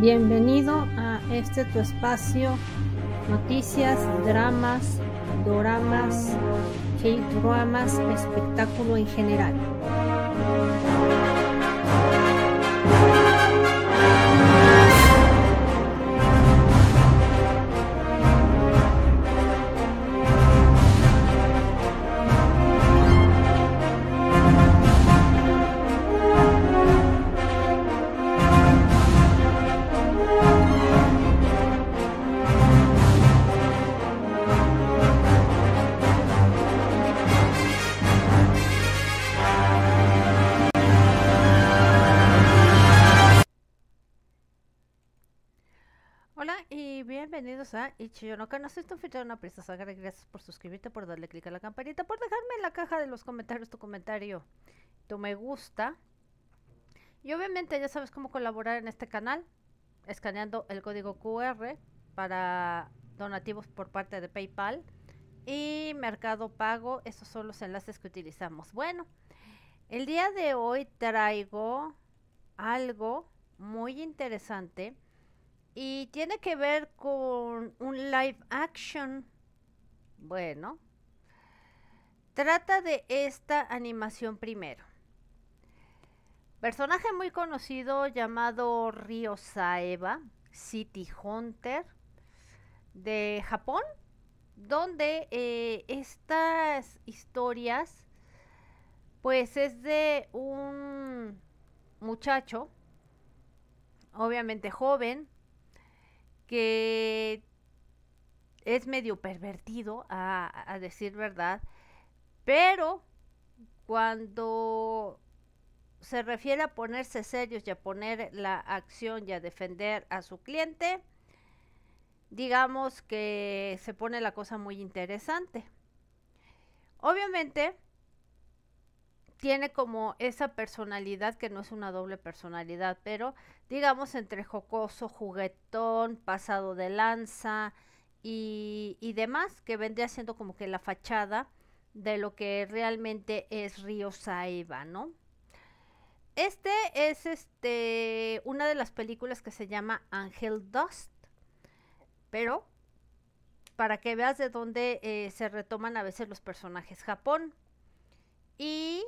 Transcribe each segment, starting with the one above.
Bienvenido a este tu espacio, noticias, dramas, doramas, K-dramas, espectáculo en general. y Ichiyonaka, no soy tu anfitriona una princesa. Gracias por suscribirte, por darle clic a la campanita, por dejarme en la caja de los comentarios tu comentario, tu me gusta. Y obviamente ya sabes cómo colaborar en este canal, escaneando el código QR para donativos por parte de PayPal y Mercado Pago, esos son los enlaces que utilizamos. Bueno, el día de hoy traigo algo muy interesante y tiene que ver con un live action. Bueno, trata de esta animación primero. Personaje muy conocido llamado Ryo Saeba City Hunter, de Japón, donde eh, estas historias, pues es de un muchacho, obviamente joven, que es medio pervertido a, decir verdad, pero cuando se refiere a ponerse serios y a poner la acción y a defender a su cliente, digamos que se pone la cosa muy interesante. Obviamente, tiene como esa personalidad que no es una doble personalidad, pero digamos entre jocoso, juguetón, pasado de lanza y, demás, que vendría siendo como que la fachada de lo que realmente es Río Saiba, ¿no? Este es este, una de las películas que se llama Angel Dust, pero para que veas de dónde eh, se retoman a veces los personajes Japón. Y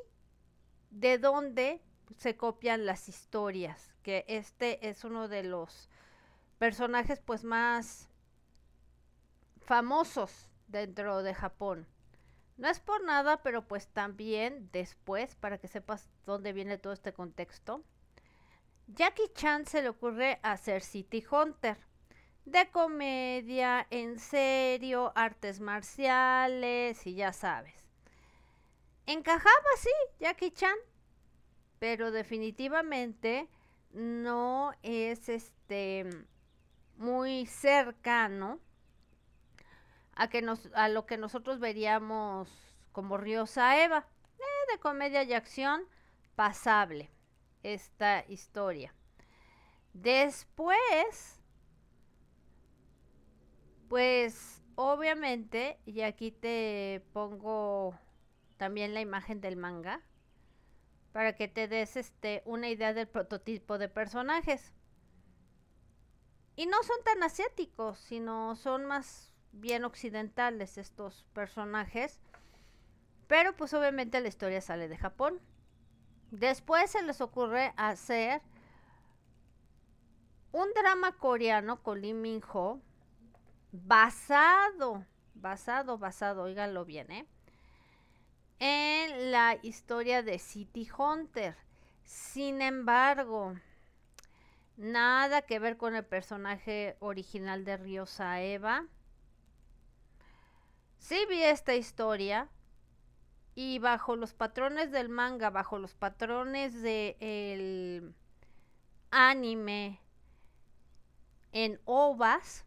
de dónde se copian las historias, que este es uno de los personajes pues más famosos dentro de Japón. No es por nada, pero pues también después, para que sepas dónde viene todo este contexto, Jackie Chan se le ocurre hacer City Hunter, de comedia, en serio, artes marciales y ya sabes. Encajaba, sí, Jackie Chan, pero definitivamente no es este muy cercano a que nos a lo que nosotros veríamos como Riosa Eva, eh, de comedia y acción pasable esta historia. Después pues obviamente y aquí te pongo también la imagen del manga para que te des este, una idea del prototipo de personajes. Y no son tan asiáticos, sino son más bien occidentales estos personajes. Pero pues obviamente la historia sale de Japón. Después se les ocurre hacer un drama coreano con Lee Min Ho basado, basado, basado, oíganlo bien, ¿eh? en la historia de City Hunter. Sin embargo, nada que ver con el personaje original de Riosa Eva. Sí vi esta historia y bajo los patrones del manga, bajo los patrones del anime en ovas.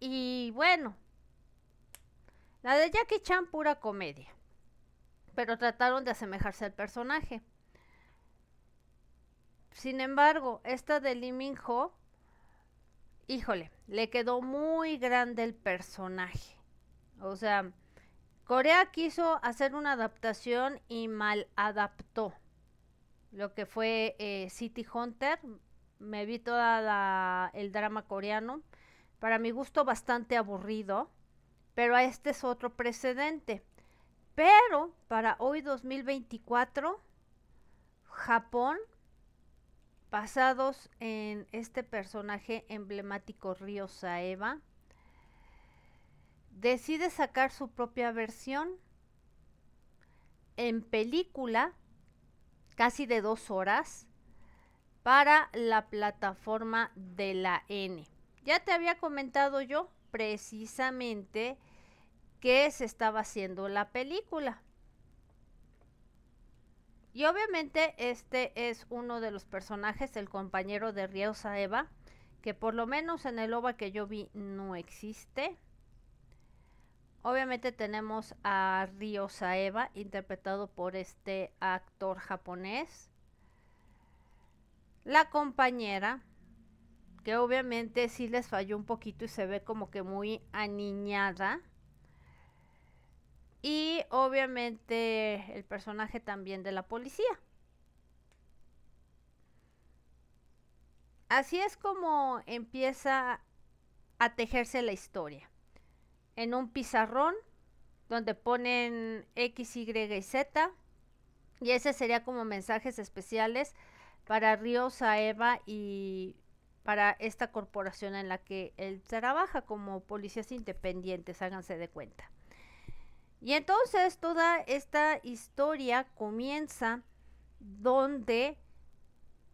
Y bueno, la de Jackie Chan pura comedia, pero trataron de asemejarse al personaje. Sin embargo, esta de Lee Min Ho, híjole, le quedó muy grande el personaje. O sea, Corea quiso hacer una adaptación y mal adaptó lo que fue eh, City Hunter. Me vi todo el drama coreano. Para mi gusto bastante aburrido. Pero este es otro precedente. Pero para hoy 2024, Japón, basados en este personaje emblemático Río Saeva, decide sacar su propia versión en película, casi de dos horas, para la plataforma de la N. Ya te había comentado yo precisamente que se estaba haciendo la película. Y obviamente este es uno de los personajes, el compañero de Rio Saeva, que por lo menos en el OVA que yo vi no existe. Obviamente tenemos a Rio Saeva, interpretado por este actor japonés. La compañera, que obviamente sí les falló un poquito y se ve como que muy aniñada. Y obviamente el personaje también de la policía. Así es como empieza a tejerse la historia. En un pizarrón donde ponen X, Y y Z. Y ese sería como mensajes especiales para Río, Saeva y para esta corporación en la que él trabaja como policías independientes, háganse de cuenta. Y entonces toda esta historia comienza donde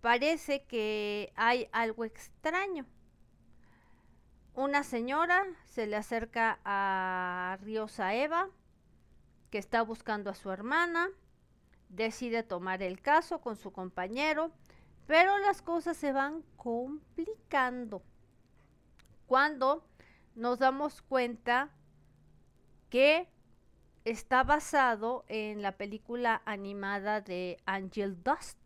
parece que hay algo extraño. Una señora se le acerca a Riosa Eva, que está buscando a su hermana, decide tomar el caso con su compañero, pero las cosas se van complicando cuando nos damos cuenta que está basado en la película animada de Angel Dust.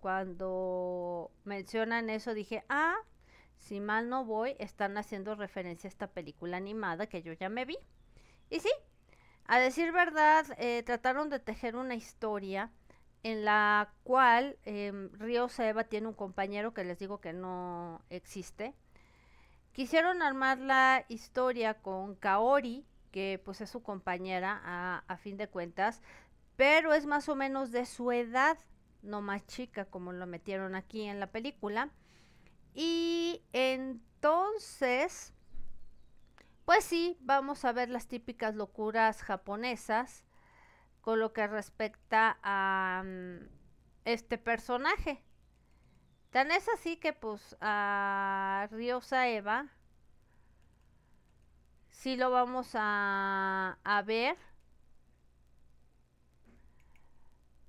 Cuando mencionan eso dije, ah, si mal no voy, están haciendo referencia a esta película animada que yo ya me vi. Y sí, a decir verdad, eh, trataron de tejer una historia en la cual Ryo em, Río Seba tiene un compañero que les digo que no existe. Quisieron armar la historia con Kaori, que pues es su compañera a fin de cuentas, pero es más o menos de su edad, no más chica como lo metieron aquí en la película. Y entonces, pues sí, vamos a ver las típicas locuras japonesas con lo que respecta a mm, este personaje. Tan es así que pues a Riosa Eva sí lo vamos a, a ver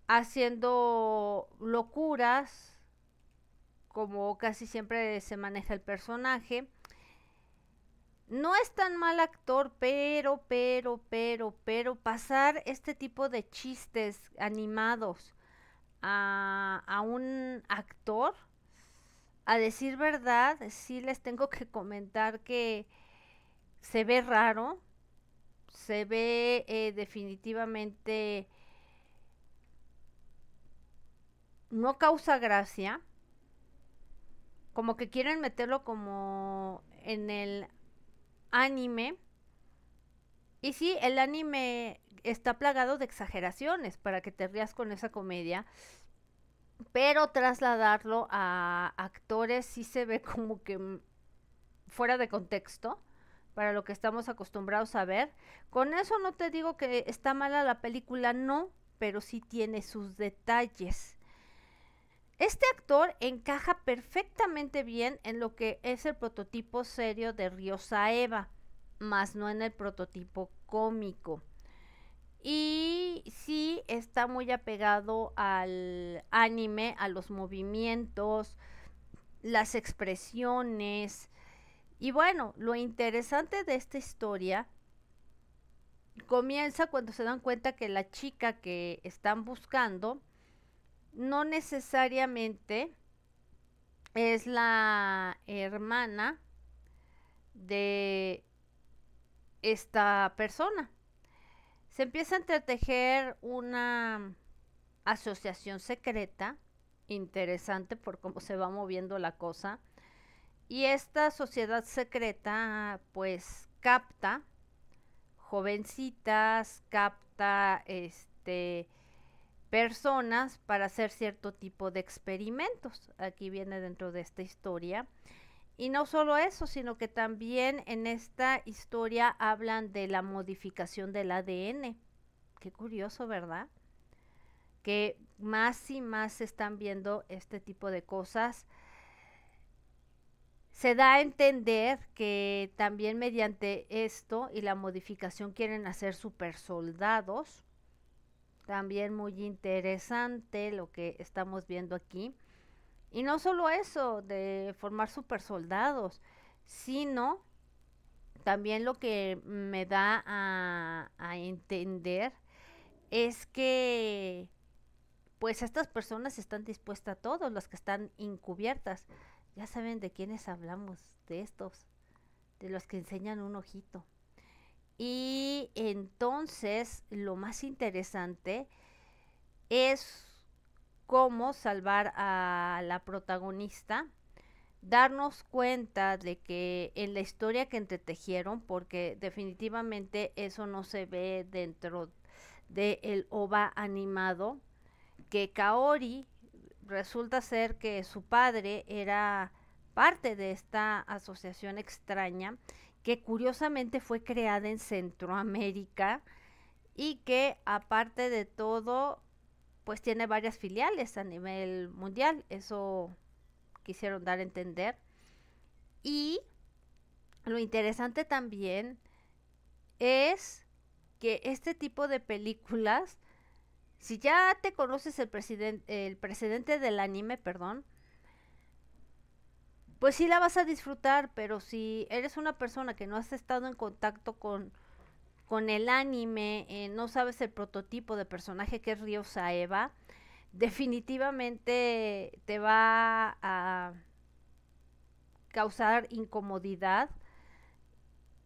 haciendo locuras como casi siempre se maneja el personaje no es tan mal actor, pero, pero, pero, pero pasar este tipo de chistes animados a, un actor, a decir verdad, sí les tengo que comentar que se ve raro, se ve eh, definitivamente no causa gracia, como que quieren meterlo como en el anime. Y sí, el anime está plagado de exageraciones para que te rías con esa comedia. Pero trasladarlo a actores sí se ve como que fuera de contexto para lo que estamos acostumbrados a ver. Con eso no te digo que está mala la película, no, pero sí tiene sus detalles este actor encaja perfectamente bien en lo que es el prototipo serio de Río Eva, más no en el prototipo cómico. Y sí está muy apegado al anime, a los movimientos, las expresiones. Y bueno, lo interesante de esta historia comienza cuando se dan cuenta que la chica que están buscando no necesariamente es la hermana de esta persona. Se empieza a entretejer una asociación secreta, interesante por cómo se va moviendo la cosa, y esta sociedad secreta pues capta jovencitas, capta este personas para hacer cierto tipo de experimentos. Aquí viene dentro de esta historia. Y no solo eso, sino que también en esta historia hablan de la modificación del ADN. Qué curioso, ¿verdad? Que más y más se están viendo este tipo de cosas. Se da a entender que también mediante esto y la modificación quieren hacer supersoldados también muy interesante lo que estamos viendo aquí. Y no solo eso, de formar super soldados, sino también lo que me da a, entender es que pues estas personas están dispuestas a todos, las que están encubiertas. Ya saben de quiénes hablamos, de estos, de los que enseñan un ojito. Y entonces lo más interesante es cómo salvar a la protagonista, darnos cuenta de que en la historia que entretejieron, porque definitivamente eso no se ve dentro del el OVA animado, que Kaori resulta ser que su padre era parte de esta asociación extraña que curiosamente fue creada en Centroamérica y que aparte de todo, pues tiene varias filiales a nivel mundial. Eso quisieron dar a entender. Y lo interesante también es que este tipo de películas, si ya te conoces el, el precedente del anime, perdón, pues sí la vas a disfrutar, pero si eres una persona que no has estado en contacto con, el anime, eh, no sabes el prototipo de personaje que es Ryo Saeba, definitivamente te va a causar incomodidad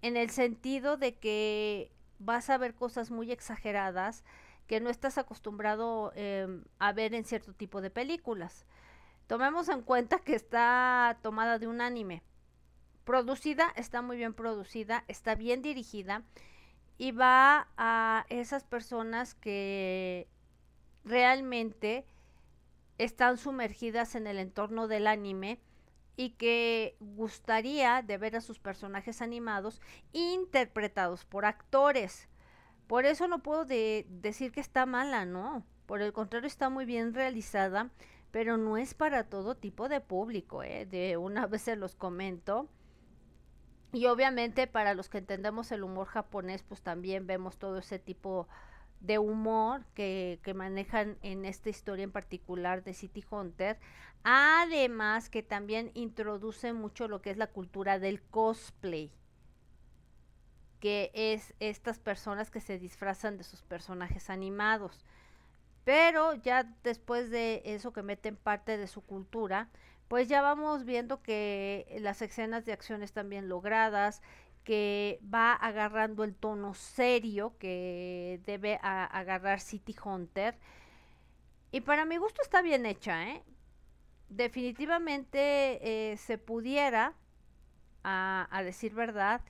en el sentido de que vas a ver cosas muy exageradas que no estás acostumbrado em, a ver en cierto tipo de películas. Tomemos en cuenta que está tomada de un anime. Producida, está muy bien producida, está bien dirigida y va a esas personas que realmente están sumergidas en el entorno del anime y que gustaría de ver a sus personajes animados interpretados por actores. Por eso no puedo decir que está mala, no. Por el contrario, está muy bien realizada pero no es para todo tipo de público, ¿eh? de una vez se los comento. Y obviamente para los que entendemos el humor japonés, pues también vemos todo ese tipo de humor que, que, manejan en esta historia en particular de City Hunter. Además que también introduce mucho lo que es la cultura del cosplay, que es estas personas que se disfrazan de sus personajes animados. Pero ya después de eso que meten parte de su cultura, pues ya vamos viendo que las escenas de acciones están bien logradas, que va agarrando el tono serio que debe agarrar City Hunter. Y para mi gusto está bien hecha, ¿eh? Definitivamente eh, se pudiera, a decir verdad,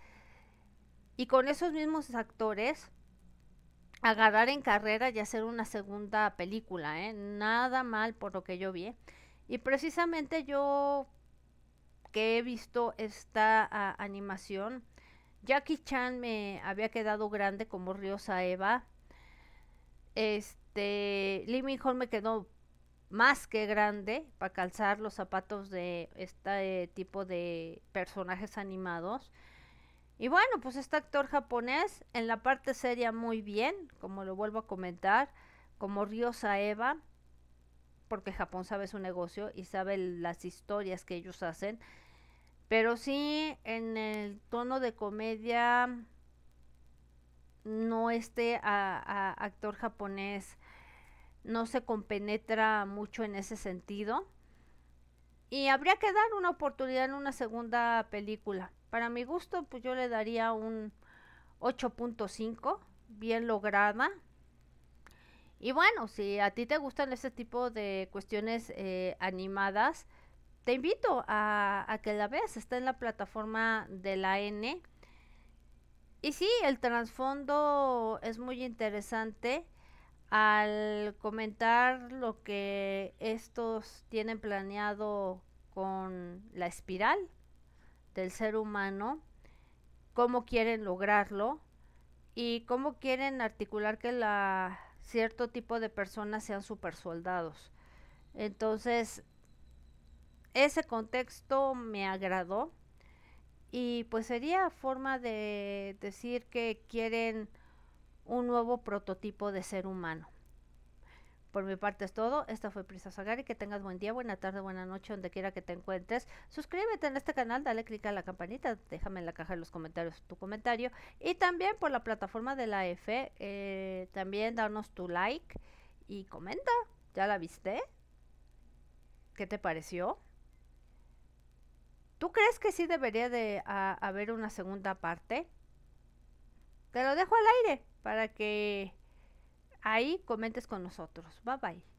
y con esos mismos actores, agarrar en carrera y hacer una segunda película, ¿eh? Nada mal por lo que yo vi. Y precisamente yo que he visto esta ah, animación, Jackie Chan me había quedado grande como Riosa Eva. Este, Lee Min me quedó más que grande para calzar los zapatos de este tipo de personajes animados. Y bueno, pues este actor japonés en la parte seria muy bien, como lo vuelvo a comentar, como Ryo Eva, porque Japón sabe su negocio y sabe las historias que ellos hacen, pero sí en el tono de comedia no este a actor japonés no se compenetra mucho en ese sentido y habría que dar una oportunidad en una segunda película para mi gusto, pues yo le daría un 8.5, bien lograda. Y bueno, si a ti te gustan este tipo de cuestiones eh, animadas, te invito a, a, que la veas. Está en la plataforma de la N. Y sí, el trasfondo es muy interesante al comentar lo que estos tienen planeado con la espiral del ser humano, cómo quieren lograrlo y cómo quieren articular que la, cierto tipo de personas sean supersoldados. Entonces, ese contexto me agradó y pues sería forma de decir que quieren un nuevo prototipo de ser humano. Por mi parte es todo. Esta fue Prisa Sagari. Que tengas buen día, buena tarde, buena noche, donde quiera que te encuentres. Suscríbete en este canal, dale clic a la campanita, déjame en la caja de los comentarios tu comentario. Y también por la plataforma de la F, eh, también danos tu like y comenta. ¿Ya la viste? ¿Qué te pareció? ¿Tú crees que sí debería de haber una segunda parte? Te lo dejo al aire para que ahí comentes con nosotros. Bye bye.